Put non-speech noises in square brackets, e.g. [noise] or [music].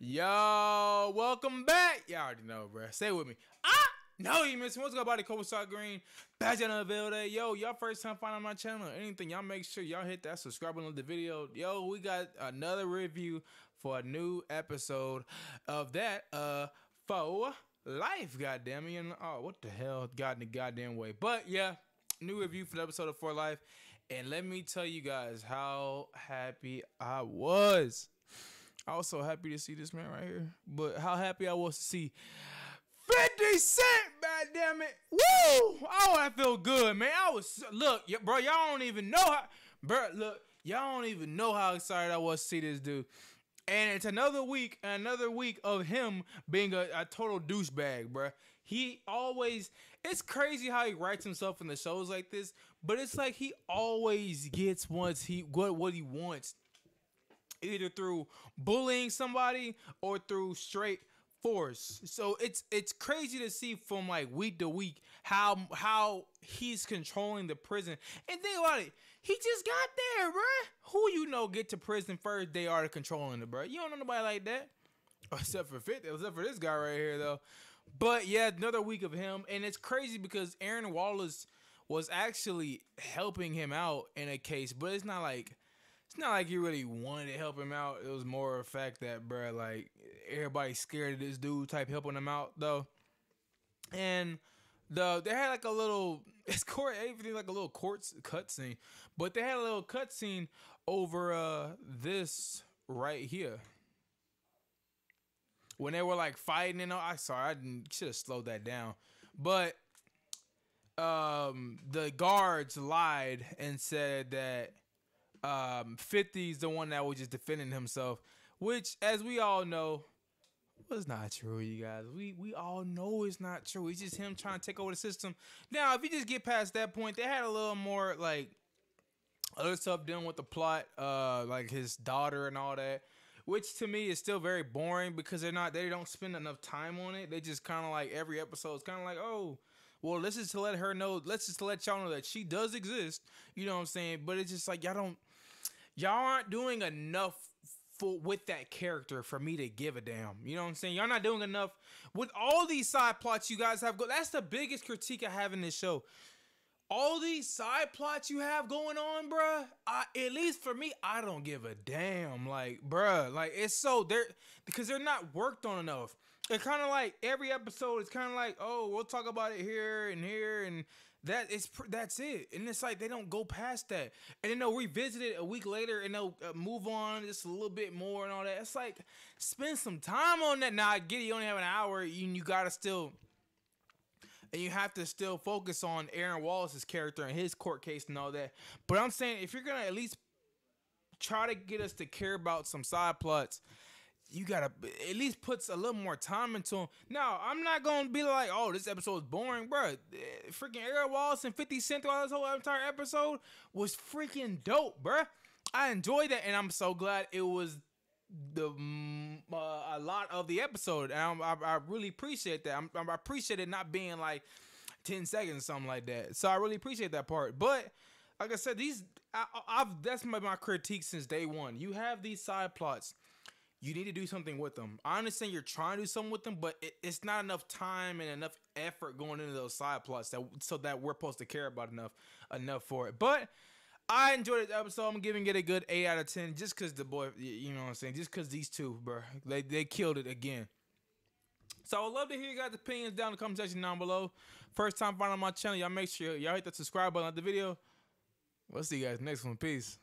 Yo, welcome back. Y'all already know, bro. Stay with me. Ah, no, you missing. What's up, buddy? Cold Stock Green. Back on the video Yo, y'all first time finding my channel anything, y'all make sure y'all hit that subscribe button on the video. Yo, we got another review for a new episode of that uh for life. Goddamn it. oh, what the hell got in the goddamn way. But yeah, new review for the episode of For Life. And let me tell you guys how happy I was I was so happy to see this man right here. But how happy I was to see 50 Cent, god damn it. Woo! Oh, I feel good, man. I was look, bro, y'all don't even know how bro, look, y'all don't even know how excited I was to see this dude. And it's another week, another week of him being a, a total douchebag, bro. He always it's crazy how he writes himself in the shows like this, but it's like he always gets what he what what he wants either through bullying somebody or through straight force. So it's it's crazy to see from like week to week how how he's controlling the prison. And think about it, he just got there, bruh. Who you know get to prison first? They are controlling it, bruh. You don't know nobody like that, except for Fifth, except for this guy right here though. But yeah, another week of him, and it's crazy because Aaron Wallace was actually helping him out in a case, but it's not like not like you really wanted to help him out. It was more a fact that, bro, like everybody's scared of this dude type helping him out though. And the they had like a little [laughs] it's court everything like a little court cutscene, scene, but they had a little cut scene over uh this right here when they were like fighting and all. I sorry, I should have slowed that down, but um, the guards lied and said that um, 50's the one that was just defending himself, which, as we all know, was not true, you guys. We we all know it's not true. It's just him trying to take over the system. Now, if you just get past that point, they had a little more like other stuff dealing with the plot, uh, like his daughter and all that, which to me is still very boring because they're not they don't spend enough time on it. They just kind of like every episode is kind of like oh. Well, this is to let her know. Let's just let y'all know that she does exist. You know what I'm saying? But it's just like y'all don't y'all aren't doing enough for with that character for me to give a damn. You know what I'm saying? Y'all not doing enough with all these side plots you guys have. Go- That's the biggest critique I have in this show. All these side plots you have going on, bruh. I, at least for me, I don't give a damn. Like, bruh, like it's so they're because they're not worked on enough. It's kind of like every episode is kind of like, oh, we'll talk about it here and here and that is that's it, and it's like they don't go past that, and then they'll revisit it a week later, and they'll uh, move on just a little bit more and all that. It's like spend some time on that. Now I get it, you only have an hour, and you, you gotta still, and you have to still focus on Aaron Wallace's character and his court case and all that. But I'm saying if you're gonna at least try to get us to care about some side plots you gotta at least puts a little more time into them. Now, I'm not gonna be like, oh, this episode is boring, bro. Eh, freaking Air Wallace and 50 Cent throughout this whole entire episode was freaking dope, bro. I enjoyed that, and I'm so glad it was the mm, uh, a lot of the episode, and I, I, I really appreciate that. I'm, I appreciate it not being like 10 seconds, something like that. So I really appreciate that part, but like I said, these I, have that's my, my critique since day one. You have these side plots you need to do something with them. I understand you're trying to do something with them, but it, it's not enough time and enough effort going into those side plots that so that we're supposed to care about enough enough for it. But I enjoyed this episode. I'm giving it a good eight out of ten, just cause the boy, you know what I'm saying, just cause these two, bro, they they killed it again. So I would love to hear you guys' opinions down in the comment section down below. First time finding my channel, y'all make sure y'all hit that subscribe button on the video. We'll see you guys next one. Peace.